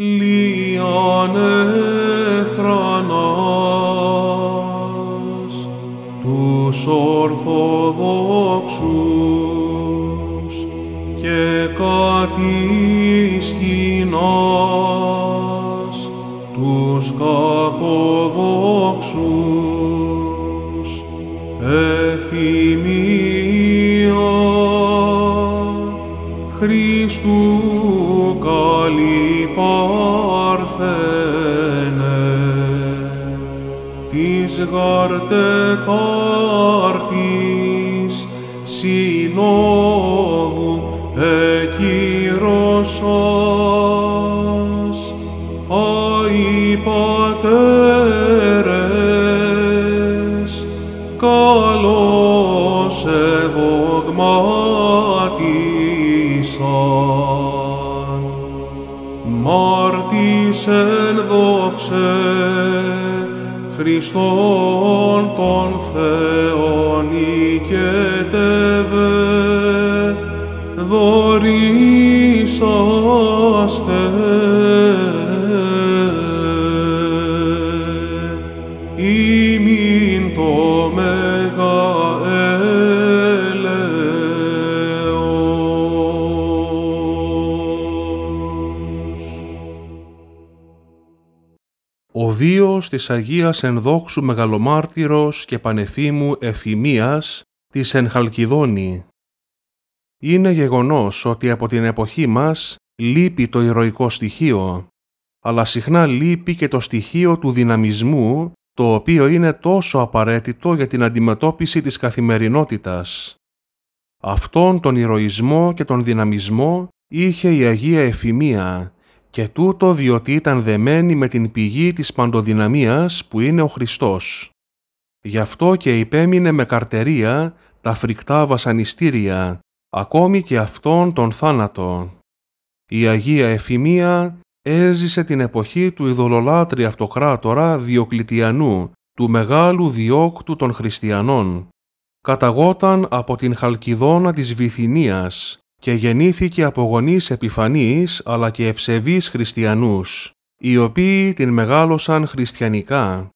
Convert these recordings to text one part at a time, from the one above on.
Λίαν εφρανάς τους Ορθοδόξους και κατησχυνάς τους κακοδόξους εφηράς Παρθένε, της γάρτε τάρτης συνόδου εκύρωσον δόξε Χριστόν τον Θεόν οικετεύε δωρήσαστε Οδείος της Αγίας Ενδόξου Μεγαλομάρτυρος και Πανεφήμου Εφημίας της Ενχαλκιδόνη. Είναι γεγονός ότι από την εποχή μας λείπει το ηρωικό στοιχείο, αλλά συχνά λείπει και το στοιχείο του δυναμισμού, το οποίο είναι τόσο απαραίτητο για την αντιμετώπιση της καθημερινότητας. Αυτόν τον ηρωισμό και τον δυναμισμό είχε η Αγία Εφημία, και τούτο διότι ήταν δεμένη με την πηγή της παντοδυναμίας που είναι ο Χριστός. Γι' αυτό και υπέμεινε με καρτερία τα φρικτά βασανιστήρια, ακόμη και αυτόν τον θάνατο. Η Αγία Εφημία έζησε την εποχή του ειδωλολάτρη αυτοκράτορα Διοκλητιανού, του μεγάλου διόκτου των χριστιανών. Καταγόταν από την Χαλκιδόνα της Βυθινίας και γεννήθηκε από γονείς επιφανείς αλλά και ευσεβείς χριστιανούς, οι οποίοι την μεγάλωσαν χριστιανικά.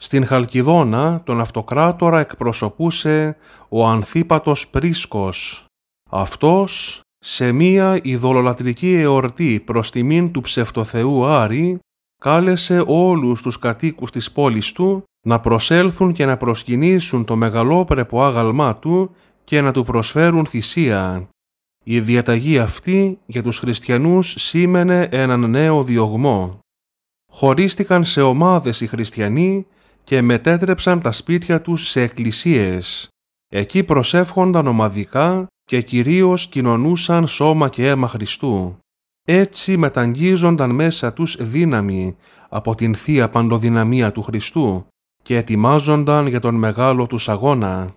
Στην Χαλκιδόνα τον αυτοκράτορα εκπροσωπούσε ο Ανθίπατος Πρίσκος. Αυτός, σε μία ειδωλολατρική εορτή προς τιμήν του ψευτοθεού Άρη, κάλεσε όλους τους κατοίκους της πόλης του να προσέλθουν και να προσκυνήσουν το μεγαλόπρεπο άγαλμά του και να του προσφέρουν θυσία. Η διαταγή αυτή για τους χριστιανούς σήμαινε έναν νέο διωγμό. Χωρίστηκαν σε ομάδες οι χριστιανοί και μετέτρεψαν τα σπίτια τους σε εκκλησίες. Εκεί προσεύχονταν ομαδικά και κυρίως κοινωνούσαν σώμα και αίμα Χριστού. Έτσι μεταγγίζονταν μέσα τους δύναμη από την Θεία Παντοδυναμία του Χριστού και ετοιμάζονταν για τον μεγάλο τους αγώνα.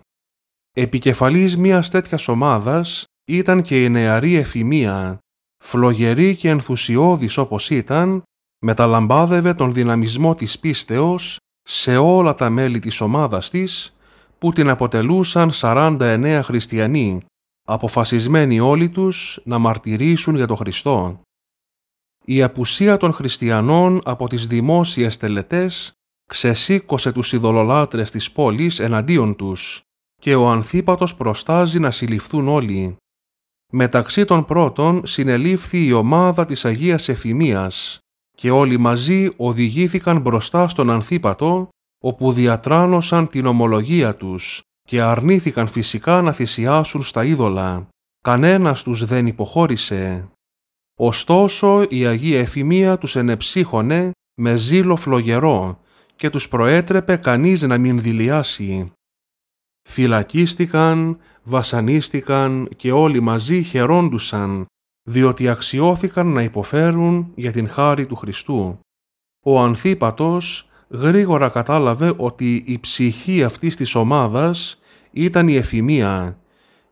Επικεφαλής μιας τέτοιας ομάδας ήταν και η νεαρή εφημεία, φλογερή και ενθουσιώδης όπως ήταν, μεταλαμπάδευε τον δυναμισμό της πίστεως σε όλα τα μέλη της ομάδας της, που την αποτελούσαν 49 χριστιανοί, αποφασισμένοι όλοι τους να μαρτυρήσουν για τον Χριστό. Η απουσία των χριστιανών από τις δημόσιες τελετές ξεσήκωσε τους ειδωλολάτρες της πόλης εναντίον τους και ο ανθίπατος προστάζει να συλληφθούν όλοι. Μεταξύ των πρώτων συνελήφθη η ομάδα της Αγίας Εφημίας και όλοι μαζί οδηγήθηκαν μπροστά στον Ανθίπατο, όπου διατράνωσαν την ομολογία τους και αρνήθηκαν φυσικά να θυσιάσουν στα είδωλα. Κανένας τους δεν υποχώρησε. Ωστόσο η Αγία Εφημία τους ενεψύχωνε με ζήλο φλογερό και τους προέτρεπε κανείς να μην δηλιάσει. Φυλακίστηκαν, βασανίστηκαν και όλοι μαζί χαιρόντουσαν, διότι αξιώθηκαν να υποφέρουν για την χάρη του Χριστού. Ο Ανθίπατος γρήγορα κατάλαβε ότι η ψυχή αυτής της ομάδας ήταν η εφημεία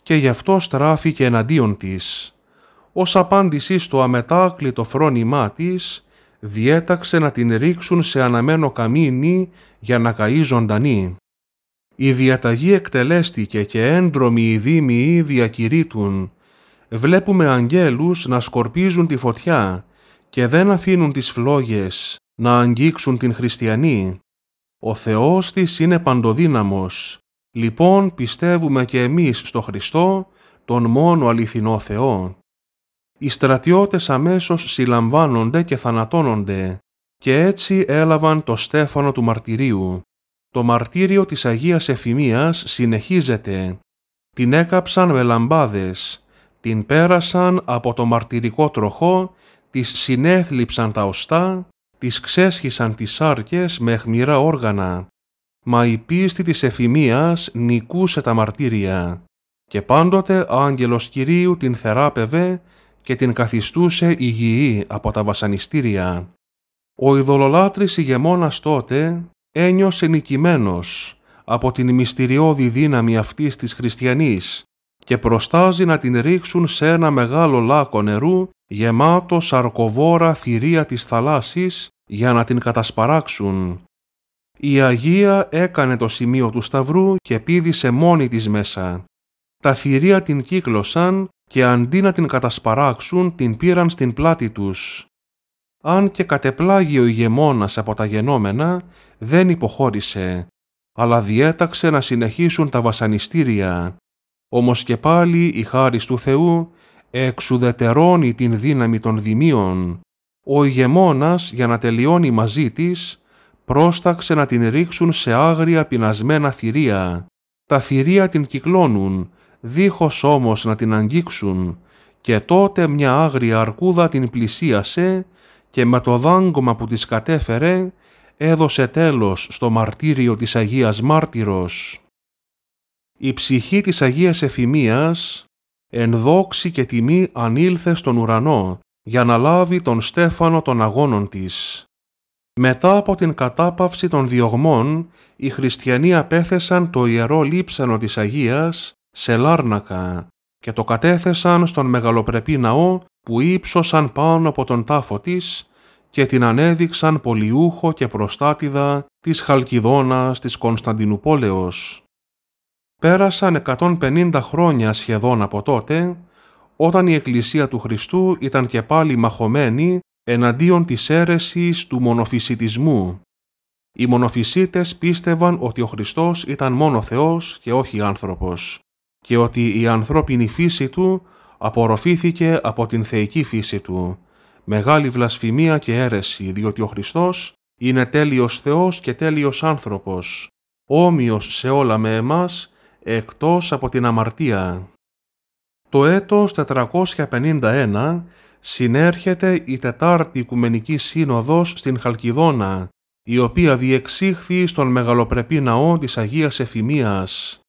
και γι' αυτό στράφηκε εναντίον της. Ως απάντηση στο αμετάκλητο φρόνημά της, διέταξε να την ρίξουν σε αναμένο καμίνι για να καεί ζωντανή η διαταγή εκτελέστηκε και έντρομοι οι δήμοι διακηρύττουν. Βλέπουμε αγγέλους να σκορπίζουν τη φωτιά και δεν αφήνουν τις φλόγες να αγγίξουν την χριστιανή. Ο Θεός της είναι παντοδύναμος. Λοιπόν πιστεύουμε και εμείς στο Χριστό, τον μόνο αληθινό Θεό. Οι στρατιώτες αμέσως συλλαμβάνονται και θανατώνονται και έτσι έλαβαν το στέφανο του μαρτυρίου. Το μαρτύριο της Αγίας Εφημίας συνεχίζεται. Την έκαψαν με λαμπάδες, την πέρασαν από το μαρτυρικό τροχό, της συνέθλιψαν τα οστά, της ξέσχισαν τις σάρκες με αιχμηρά όργανα. Μα η πίστη της Εφημίας νικούσε τα μαρτύρια. Και πάντοτε ο άγγελος Κυρίου την θεράπευε και την καθιστούσε υγιή από τα βασανιστήρια. Ο ειδωλολάτρης ηγεμόνας τότε ένιωσε νικημένος από την μυστηριώδη δύναμη αυτής της χριστιανής και προστάζει να την ρίξουν σε ένα μεγάλο λάκο νερού γεμάτο σαρκοβόρα θηρία της θαλάσσης για να την κατασπαράξουν. Η Αγία έκανε το σημείο του σταυρού και πήδησε μόνη της μέσα. Τα θηρία την κύκλωσαν και αντί να την κατασπαράξουν την πήραν στην πλάτη τους αν και κατεπλάγει ο ηγεμόνας από τα γενόμενα, δεν υποχώρησε, αλλά διέταξε να συνεχίσουν τα βασανιστήρια. Όμως και πάλι η χάρις του Θεού εξουδετερώνει την δύναμη των δημίων. Ο ηγεμόνας, για να τελειώνει μαζί της, πρόσταξε να την ρίξουν σε άγρια πεινασμένα θηρία. Τα θηρία την κυκλώνουν, δίχως όμως να την αγγίξουν, και τότε μια άγρια αρκούδα την πλησίασε και με το δάγκωμα που τις κατέφερε έδωσε τέλος στο μαρτύριο της Αγίας Μάρτυρος. Η ψυχή της Αγίας Εφημίας εν δόξη και τιμή ανήλθε στον ουρανό για να λάβει τον στέφανο των αγώνων της. Μετά από την κατάπαυση των διωγμών, οι χριστιανοί απέθεσαν το ιερό λείψανο της Αγίας σε Λάρνακα και το κατέθεσαν στον μεγαλοπρεπή ναό που ύψωσαν πάνω από τον τάφο της και την ανέδειξαν πολιούχο και προστάτηδα της Χαλκιδόνας της Κωνσταντινούπολεως. Πέρασαν 150 χρόνια σχεδόν από τότε, όταν η Εκκλησία του Χριστού ήταν και πάλι μαχωμένη εναντίον της αίρεσης του μονοφυσιτισμού. Οι μονοφυσίτες πίστευαν ότι ο Χριστός ήταν μόνο Θεός και όχι άνθρωπος και ότι η ανθρώπινη φύση του απορροφήθηκε από την θεϊκή φύση του. Μεγάλη βλασφημία και αίρεση, διότι ο Χριστός είναι τέλειος Θεός και τέλειος άνθρωπος, όμοιος σε όλα με εμάς, εκτός από την αμαρτία. Το έτος 451 συνέρχεται η Τετάρτη Οικουμενική Σύνοδος στην Χαλκιδόνα, η οποία διεξήχθη στον μεγαλοπρεπή ναό της Αγίας Εφημίας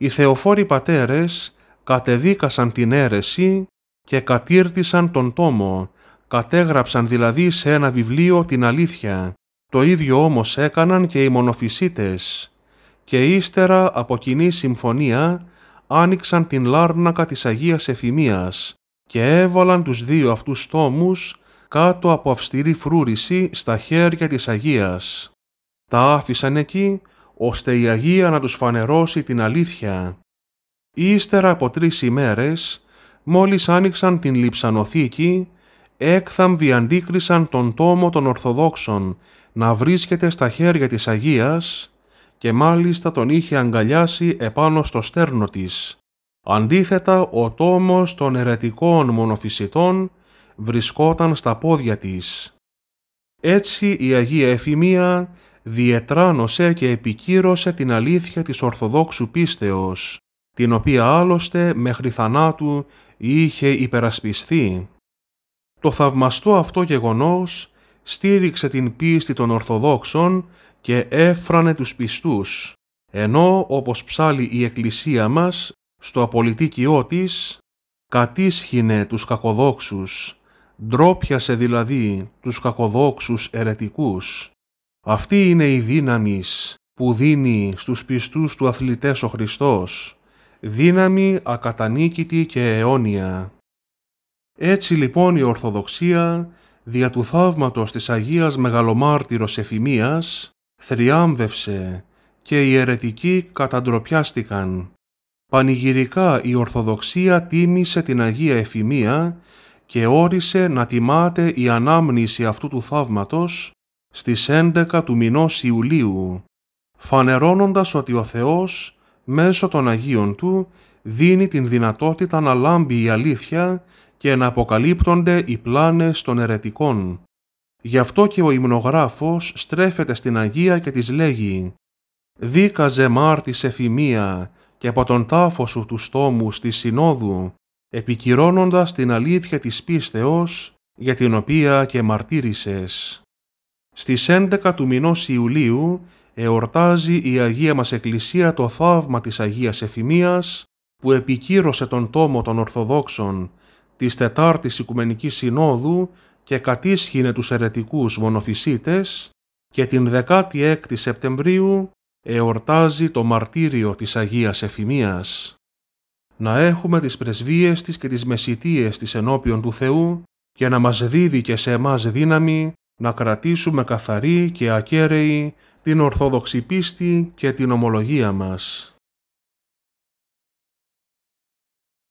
οι θεοφόροι πατέρες κατεδίκασαν την αίρεση και κατήρτισαν τον τόμο, κατέγραψαν δηλαδή σε ένα βιβλίο την αλήθεια. Το ίδιο όμως έκαναν και οι μονοφυσίτες. Και ύστερα από κοινή συμφωνία άνοιξαν την λάρνακα της Αγίας Εφημίας και έβαλαν τους δύο αυτούς τόμους κάτω από αυστηρή φρούρηση στα χέρια της Αγίας. Τα άφησαν εκεί ώστε η Αγία να τους φανερώσει την αλήθεια. Ύστερα από τρεις ημέρες, μόλις άνοιξαν την λιψανοθήκη, έκθαμβοι αντίκρισαν τον τόμο των Ορθοδόξων να βρίσκεται στα χέρια της Αγίας και μάλιστα τον είχε αγκαλιάσει επάνω στο στέρνο της. Αντίθετα, ο τόμος των ερετικών μονοφυσιτών βρισκόταν στα πόδια της. Έτσι η Αγία Εφημία διετράνωσε και επικύρωσε την αλήθεια της Ορθοδόξου πίστεως, την οποία άλλωστε μέχρι θανάτου είχε υπερασπιστεί. Το θαυμαστό αυτό γεγονός στήριξε την πίστη των Ορθοδόξων και έφρανε τους πιστούς, ενώ όπως ψάλλει η Εκκλησία μας στο απολυτίκιό της κατήσχυνε τους κακοδόξους, ντρόπιασε δηλαδή τους κακοδόξους ερετικούς. Αυτή είναι η δύναμης που δίνει στους πιστούς του αθλητές ο Χριστός, δύναμη ακατανίκητη και αιώνια. Έτσι λοιπόν η Ορθοδοξία, δια του θαύματος της Αγίας Μεγαλομάρτυρος Εφημίας, θριάμβευσε και οι αιρετικοί καταντροπιάστηκαν. Πανηγυρικά η Ορθοδοξία τίμησε την Αγία Εφημία και όρισε να τιμάται η ανάμνηση αυτού του θαύματος στις 11 του μηνός Ιουλίου, φανερώνοντας ότι ο Θεός μέσω των Αγίων Του δίνει την δυνατότητα να λάμπει η αλήθεια και να αποκαλύπτονται οι πλάνες των ερετικών. Γι' αυτό και ο υμνογράφος στρέφεται στην Αγία και της λέγει «Δίκαζε μάρτης εφημεία και από τον τάφο σου τους στόμου στη συνόδου, επικυρώνοντας την αλήθεια της πίστεως για την οποία και μαρτύρησες». Στις 11 του μηνός Ιουλίου εορτάζει η Αγία μας Εκκλησία το θαύμα της Αγίας Εφημίας που επικύρωσε τον τόμο των Ορθοδόξων της Τετάρτης Οικουμενικής Συνόδου και κατήσχυνε τους ερετικούς μονοφυσίτες και την 16 Σεπτεμβρίου εορτάζει το μαρτύριο της Αγίας Εφημίας. Να έχουμε τις πρεσβείες της και τις μεσητείες της ενώπιον του Θεού και να μας δίδει και σε εμάς δύναμη να κρατήσουμε καθαρή και ακέραιη την Ορθόδοξη πίστη και την ομολογία μας.